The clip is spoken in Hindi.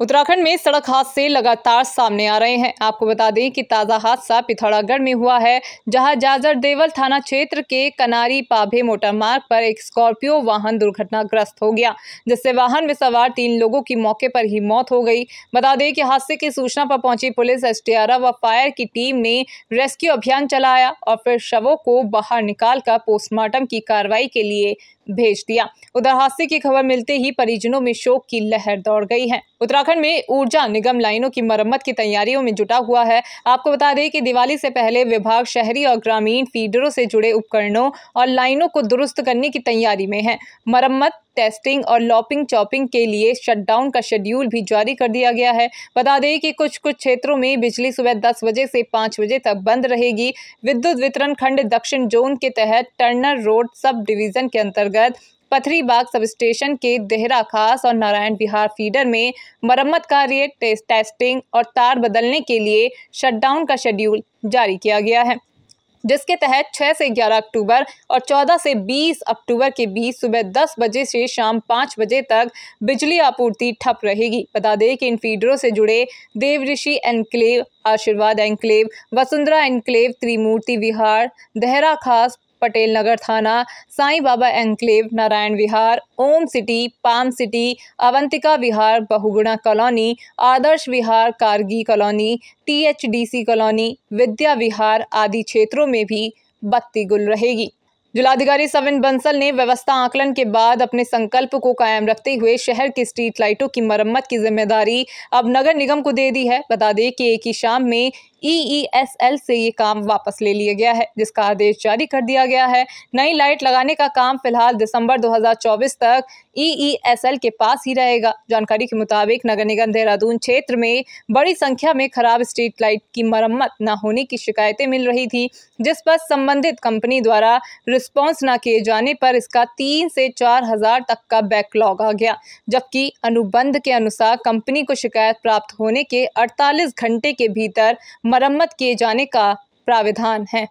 उत्तराखंड में सड़क हादसे लगातार सामने आ रहे हैं आपको बता दें कि ताज़ा हादसा पिथौरागढ़ में हुआ है जहां जाजर देवल थाना क्षेत्र के कनारी पाभे मोटर मार्ग पर एक स्कॉर्पियो वाहन दुर्घटनाग्रस्त हो गया जिससे वाहन में सवार तीन लोगों की मौके पर ही मौत हो गई बता दें कि हादसे की सूचना पर पहुंची पुलिस एस व फायर की टीम ने रेस्क्यू अभियान चलाया और फिर शवों को बाहर निकाल पोस्टमार्टम की कार्रवाई के लिए भेज दिया उधर हादसे की खबर मिलते ही परिजनों में शोक की लहर दौड़ गई है उत्तराखंड में ऊर्जा निगम लाइनों की मरम्मत की तैयारियों में जुटा हुआ है आपको बता दें कि दिवाली से पहले विभाग शहरी और ग्रामीण फीडरों से जुड़े उपकरणों और लाइनों को दुरुस्त करने की तैयारी में है मरम्मत टेस्टिंग और लॉपिंग चॉपिंग के लिए शटडाउन का शेड्यूल भी जारी कर दिया गया है बता दें कि कुछ कुछ क्षेत्रों में बिजली सुबह दस बजे से पाँच बजे तक बंद रहेगी विद्युत वितरण खंड दक्षिण जोन के तहत टर्नर रोड सब डिवीजन के अंतर्गत पथरी बाग सब स्टेशन के देहरा खास और नारायण बिहार फीडर में मरम्मत कार्य टेस्टिंग और तार बदलने के लिए शटडाउन का शेड्यूल जारी किया गया है जिसके तहत 6 से 11 अक्टूबर और 14 से 20 अक्टूबर के बीच सुबह 10 बजे से शाम 5 बजे तक बिजली आपूर्ति ठप रहेगी बता दें कि इन फीडरों से जुड़े Devrishi enclave Ashirwad enclave Vasundhara enclave Trimurti Vihar Dehra Khas Patel Nagar थाना Sai Baba enclave Narayan Vihar Om city palm city Avantika Vihar Bahuguna colony Adarsh Vihar Kargi colony THDC colony Vidya Vihar आदि क्षेत्रों में भी बत्ती गुल रहेगी जिलाधिकारी सविन बंसल ने व्यवस्था आकलन के बाद अपने संकल्प को कायम रखते हुए शहर की स्ट्रीट लाइटों की मरम्मत की जिम्मेदारी अब नगर निगम को दे दी है बता दें कि एक ही शाम में ईईएसएल e e से ये काम वापस ले लिया गया है जिसका आदेश जारी कर दिया गया है नई लाइट लगाने का काम फिलहाल दिसंबर 2024 तक ईईएसएल e के पास ही रहेगा जानकारी के मुताबिक नगर निगम देहरादून क्षेत्र में बड़ी संख्या में खराब स्ट्रीट लाइट की मरम्मत न होने की शिकायतें मिल रही थी जिस पर संबंधित कंपनी द्वारा रिस्पॉन्स न किए जाने पर इसका तीन से चार हजार तक का बैकलॉग आ गया जबकि अनुबंध के अनुसार कंपनी को शिकायत प्राप्त होने के अड़तालीस घंटे के भीतर मरम्मत किए जाने का प्राविधान है